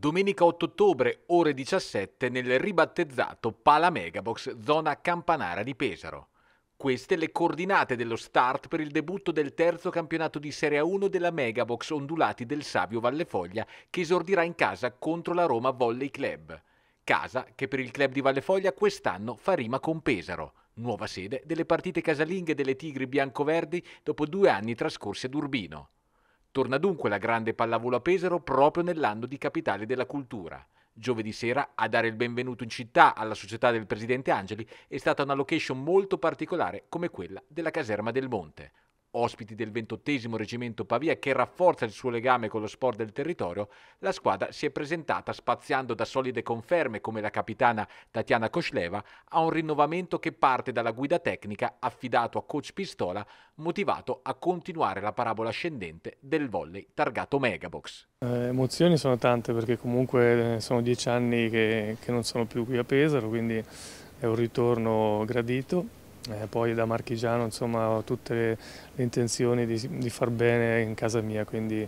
domenica 8 ottobre, ore 17, nel ribattezzato Pala Megabox, zona Campanara di Pesaro. Queste le coordinate dello start per il debutto del terzo campionato di Serie 1 della Megabox Ondulati del Savio Vallefoglia, che esordirà in casa contro la Roma Volley Club. Casa che per il club di Vallefoglia quest'anno fa rima con Pesaro, nuova sede delle partite casalinghe delle Tigri biancoverdi dopo due anni trascorsi ad Urbino. Torna dunque la grande pallavolo a Pesaro proprio nell'anno di capitale della cultura. Giovedì sera a dare il benvenuto in città alla società del presidente Angeli è stata una location molto particolare come quella della caserma del Monte ospiti del 28 Reggimento Pavia che rafforza il suo legame con lo sport del territorio, la squadra si è presentata spaziando da solide conferme come la capitana Tatiana Kosleva a un rinnovamento che parte dalla guida tecnica affidato a coach Pistola, motivato a continuare la parabola ascendente del volley targato Megabox. Eh, emozioni sono tante perché comunque eh, sono dieci anni che, che non sono più qui a Pesaro, quindi è un ritorno gradito eh, poi da marchigiano insomma, ho tutte le, le intenzioni di, di, far bene in casa mia, quindi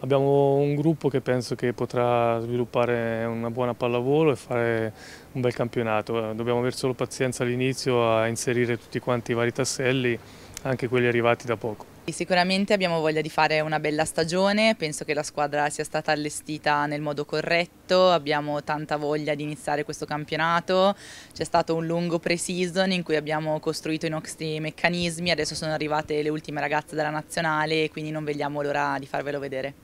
abbiamo un gruppo che penso che potrà sviluppare una buona pallavolo e fare un bel campionato. Eh, dobbiamo avere solo pazienza all'inizio a inserire tutti quanti i vari tasselli, anche quelli arrivati da poco. Sicuramente abbiamo voglia di fare una bella stagione, penso che la squadra sia stata allestita nel modo corretto, abbiamo tanta voglia di iniziare questo campionato, c'è stato un lungo pre-season in cui abbiamo costruito i nostri meccanismi, adesso sono arrivate le ultime ragazze della nazionale quindi non vediamo l'ora di farvelo vedere.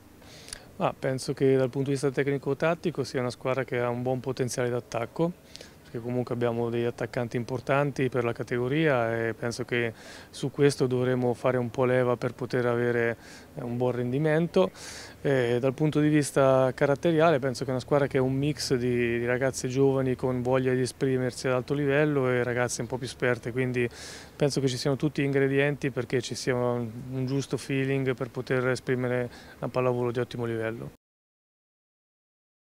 Ah, penso che dal punto di vista tecnico-tattico sia una squadra che ha un buon potenziale d'attacco, perché comunque abbiamo degli attaccanti importanti per la categoria e penso che su questo dovremo fare un po' leva per poter avere eh, un buon rendimento. E dal punto di vista caratteriale penso che è una squadra che è un mix di, di ragazze giovani con voglia di esprimersi ad alto livello e ragazze un po' più esperte, quindi penso che ci siano tutti gli ingredienti perché ci sia un, un giusto feeling per poter esprimere una pallavolo di ottimo livello.